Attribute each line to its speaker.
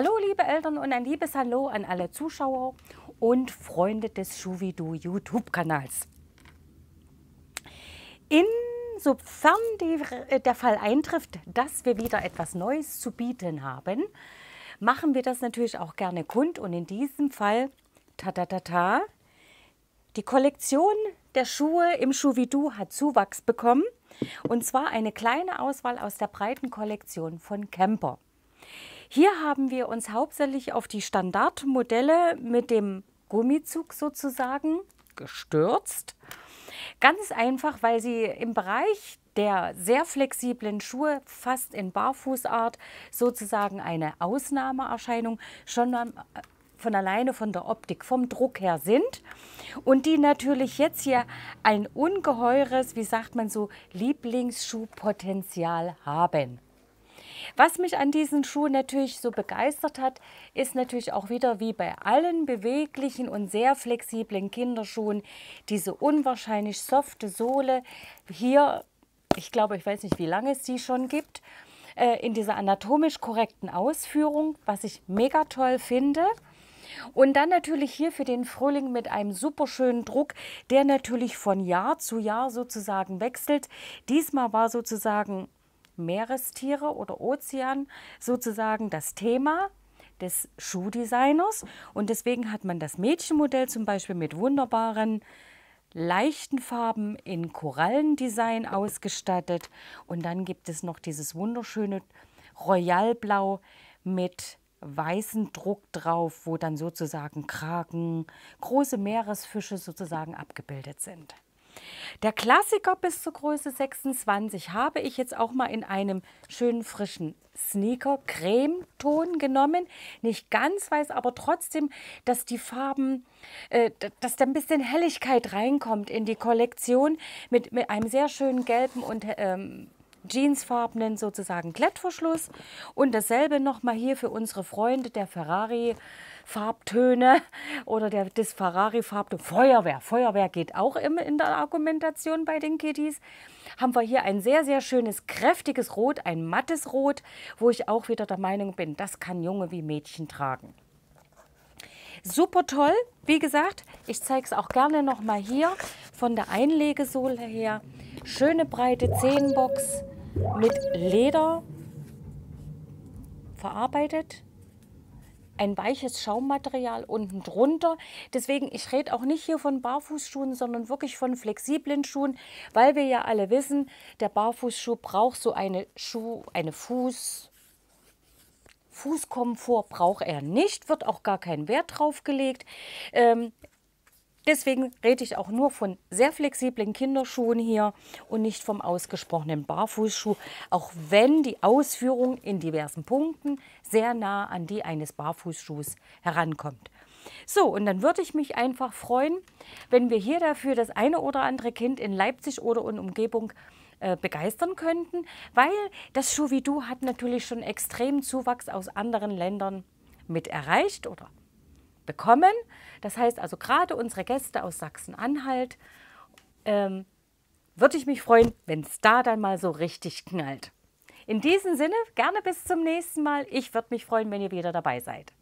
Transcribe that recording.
Speaker 1: Hallo liebe Eltern und ein liebes Hallo an alle Zuschauer und Freunde des Schuvidu YouTube-Kanals. Insofern die, äh, der Fall eintrifft, dass wir wieder etwas Neues zu bieten haben, machen wir das natürlich auch gerne kund und in diesem Fall ta-ta-ta-ta. Die Kollektion der Schuhe im Schuvidu hat Zuwachs bekommen und zwar eine kleine Auswahl aus der breiten Kollektion von Camper. Hier haben wir uns hauptsächlich auf die Standardmodelle mit dem Gummizug sozusagen gestürzt. Ganz einfach, weil sie im Bereich der sehr flexiblen Schuhe fast in Barfußart sozusagen eine Ausnahmeerscheinung schon äh, von alleine von der Optik, vom Druck her sind und die natürlich jetzt hier ein ungeheures, wie sagt man so, Lieblingsschuhpotenzial haben. Was mich an diesen Schuhen natürlich so begeistert hat, ist natürlich auch wieder wie bei allen beweglichen und sehr flexiblen Kinderschuhen diese unwahrscheinlich softe Sohle. Hier, ich glaube, ich weiß nicht, wie lange es die schon gibt, äh, in dieser anatomisch korrekten Ausführung, was ich mega toll finde. Und dann natürlich hier für den Frühling mit einem super schönen Druck, der natürlich von Jahr zu Jahr sozusagen wechselt. Diesmal war sozusagen Meerestiere oder Ozean sozusagen das Thema des Schuhdesigners. Und deswegen hat man das Mädchenmodell zum Beispiel mit wunderbaren leichten Farben in Korallendesign ausgestattet. Und dann gibt es noch dieses wunderschöne Royalblau mit weißen Druck drauf, wo dann sozusagen Kraken, große Meeresfische sozusagen abgebildet sind. Der Klassiker bis zur Größe 26 habe ich jetzt auch mal in einem schönen frischen Sneaker Cremeton genommen. Nicht ganz weiß, aber trotzdem, dass die Farben, äh, dass da ein bisschen Helligkeit reinkommt in die Kollektion mit, mit einem sehr schönen gelben und ähm, jeansfarbenen sozusagen Klettverschluss. Und dasselbe nochmal hier für unsere Freunde der Ferrari. Farbtöne oder der, des Ferrari-Farbton. Feuerwehr. Feuerwehr geht auch immer in der Argumentation bei den Kiddies. Haben wir hier ein sehr, sehr schönes, kräftiges Rot, ein mattes Rot, wo ich auch wieder der Meinung bin, das kann Junge wie Mädchen tragen. Super toll. Wie gesagt, ich zeige es auch gerne nochmal hier von der Einlegesohle her. Schöne breite Zehenbox mit Leder verarbeitet. Ein weiches Schaummaterial unten drunter. Deswegen, ich rede auch nicht hier von Barfußschuhen, sondern wirklich von flexiblen Schuhen, weil wir ja alle wissen, der Barfußschuh braucht so eine Schuh, eine Fuß, Fußkomfort braucht er nicht, wird auch gar kein Wert drauf gelegt. Ähm, Deswegen rede ich auch nur von sehr flexiblen Kinderschuhen hier und nicht vom ausgesprochenen Barfußschuh, auch wenn die Ausführung in diversen Punkten sehr nah an die eines Barfußschuhs herankommt. So, und dann würde ich mich einfach freuen, wenn wir hier dafür das eine oder andere Kind in Leipzig oder in Umgebung äh, begeistern könnten, weil das Schuh wie du hat natürlich schon extrem Zuwachs aus anderen Ländern mit erreicht oder bekommen. Das heißt also gerade unsere Gäste aus Sachsen-Anhalt, ähm, würde ich mich freuen, wenn es da dann mal so richtig knallt. In diesem Sinne, gerne bis zum nächsten Mal. Ich würde mich freuen, wenn ihr wieder dabei seid.